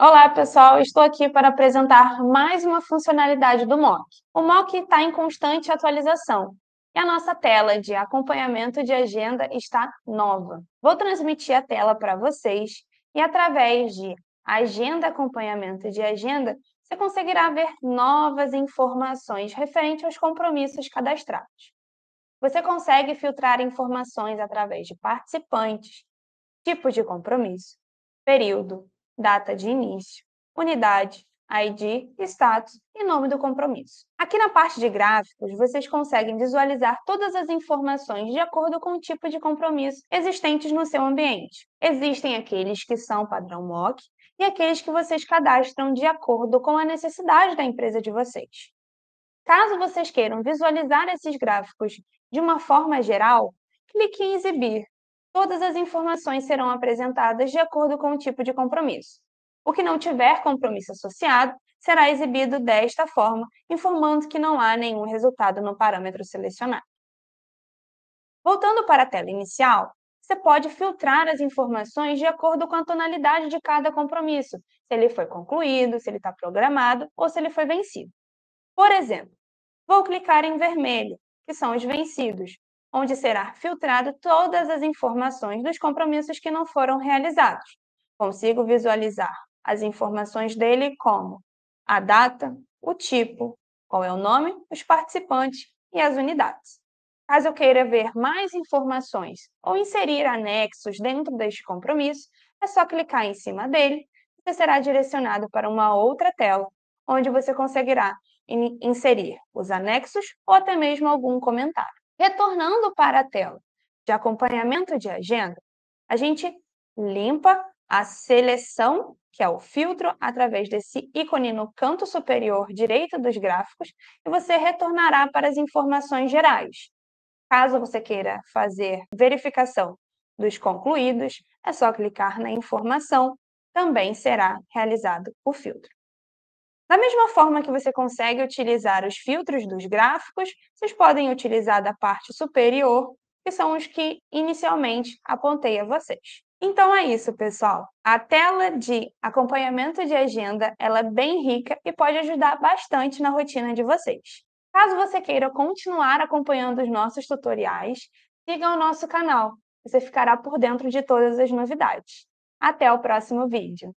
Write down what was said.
Olá, pessoal. Estou aqui para apresentar mais uma funcionalidade do MOC. O MOC está em constante atualização e a nossa tela de acompanhamento de agenda está nova. Vou transmitir a tela para vocês e, através de agenda, acompanhamento de agenda, você conseguirá ver novas informações referente aos compromissos cadastrados. Você consegue filtrar informações através de participantes, tipo de compromisso, período, data de início, unidade, ID, status e nome do compromisso. Aqui na parte de gráficos, vocês conseguem visualizar todas as informações de acordo com o tipo de compromisso existentes no seu ambiente. Existem aqueles que são padrão MOC e aqueles que vocês cadastram de acordo com a necessidade da empresa de vocês. Caso vocês queiram visualizar esses gráficos de uma forma geral, clique em Exibir todas as informações serão apresentadas de acordo com o tipo de compromisso. O que não tiver compromisso associado será exibido desta forma, informando que não há nenhum resultado no parâmetro selecionado. Voltando para a tela inicial, você pode filtrar as informações de acordo com a tonalidade de cada compromisso, se ele foi concluído, se ele está programado ou se ele foi vencido. Por exemplo, vou clicar em vermelho, que são os vencidos, onde será filtrado todas as informações dos compromissos que não foram realizados. Consigo visualizar as informações dele como a data, o tipo, qual é o nome, os participantes e as unidades. Caso eu queira ver mais informações ou inserir anexos dentro deste compromisso, é só clicar em cima dele você será direcionado para uma outra tela, onde você conseguirá inserir os anexos ou até mesmo algum comentário retornando para a tela. De acompanhamento de agenda, a gente limpa a seleção, que é o filtro, através desse ícone no canto superior direito dos gráficos, e você retornará para as informações gerais. Caso você queira fazer verificação dos concluídos, é só clicar na informação, também será realizado o filtro. Da mesma forma que você consegue utilizar os filtros dos gráficos, vocês podem utilizar da parte superior, que são os que inicialmente apontei a vocês. Então é isso, pessoal. A tela de acompanhamento de agenda ela é bem rica e pode ajudar bastante na rotina de vocês. Caso você queira continuar acompanhando os nossos tutoriais, siga o nosso canal. Você ficará por dentro de todas as novidades. Até o próximo vídeo!